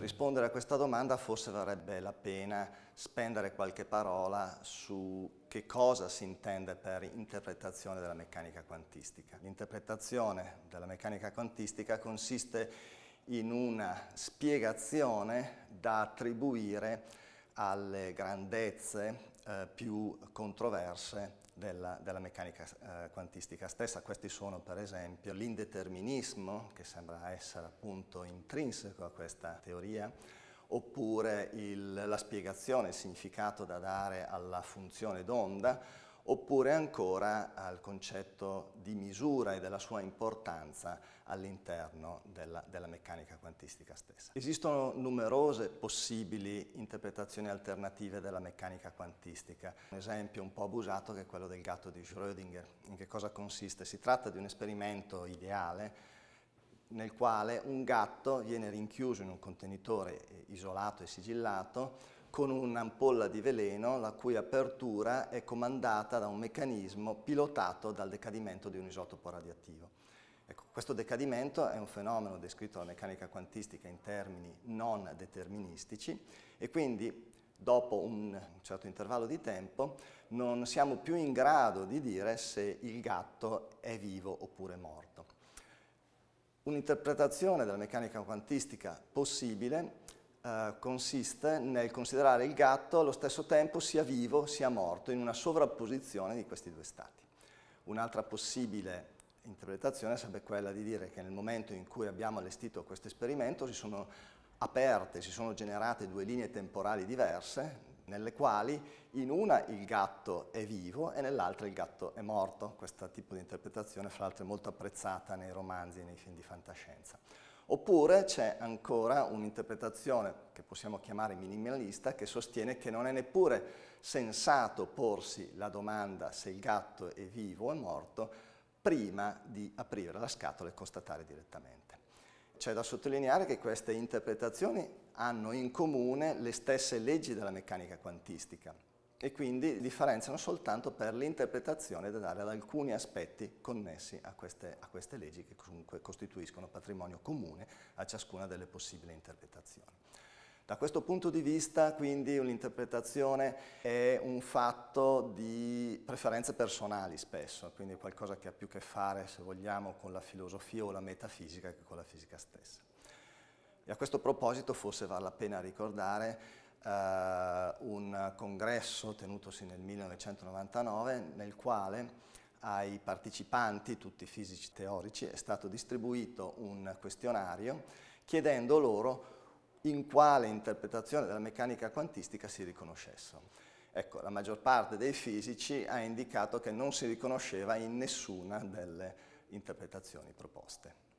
per rispondere a questa domanda forse varrebbe la pena spendere qualche parola su che cosa si intende per interpretazione della meccanica quantistica. L'interpretazione della meccanica quantistica consiste in una spiegazione da attribuire alle grandezze eh, più controverse della, della, meccanica eh, quantistica stessa. Questi sono per esempio l'indeterminismo, che sembra essere appunto intrinseco a questa teoria, oppure il, la spiegazione, il significato da dare alla funzione d'onda, oppure ancora al concetto di misura e della sua importanza all'interno della, della, meccanica quantistica stessa. Esistono numerose possibili interpretazioni alternative della meccanica quantistica, un esempio un po' abusato che è quello del gatto di Schrödinger. In che cosa consiste? Si tratta di un esperimento ideale nel quale un gatto viene rinchiuso in un contenitore isolato e sigillato con un'ampolla di veleno la cui apertura è comandata da un meccanismo pilotato dal decadimento di un isotopo radioattivo. Ecco, questo decadimento è un fenomeno descritto dalla meccanica quantistica in termini non deterministici e quindi dopo un certo intervallo di tempo non siamo più in grado di dire se il gatto è vivo oppure morto. Un'interpretazione della meccanica quantistica possibile eh, consiste nel considerare il gatto allo stesso tempo sia vivo sia morto in una sovrapposizione di questi due stati. Un'altra possibile interpretazione sarebbe quella di dire che nel momento in cui abbiamo allestito questo esperimento si sono aperte, si sono generate due linee temporali diverse nelle quali in una il gatto è vivo e nell'altra il gatto è morto. Questo tipo di interpretazione, fra l'altro, è molto apprezzata nei romanzi e nei film di fantascienza. Oppure c'è ancora un'interpretazione che possiamo chiamare minimalista che sostiene che non è neppure sensato porsi la domanda se il gatto è vivo o è morto prima di aprire la scatola e constatare direttamente. C'è da sottolineare che queste interpretazioni hanno in comune le stesse leggi della meccanica quantistica, e quindi differenziano soltanto per l'interpretazione da dare ad alcuni aspetti connessi a queste, a queste, leggi che comunque costituiscono patrimonio comune a ciascuna delle possibili interpretazioni. Da questo punto di vista quindi un'interpretazione è un fatto di preferenze personali spesso, quindi qualcosa che ha più a che fare se vogliamo con la filosofia o la metafisica che con la fisica stessa. E a questo proposito forse vale la pena ricordare eh, un congresso tenutosi nel 1999 nel quale ai partecipanti, tutti fisici teorici, è stato distribuito un questionario chiedendo loro in quale interpretazione della meccanica quantistica si riconoscessero. Ecco, la maggior parte dei fisici ha indicato che non si riconosceva in nessuna delle interpretazioni proposte.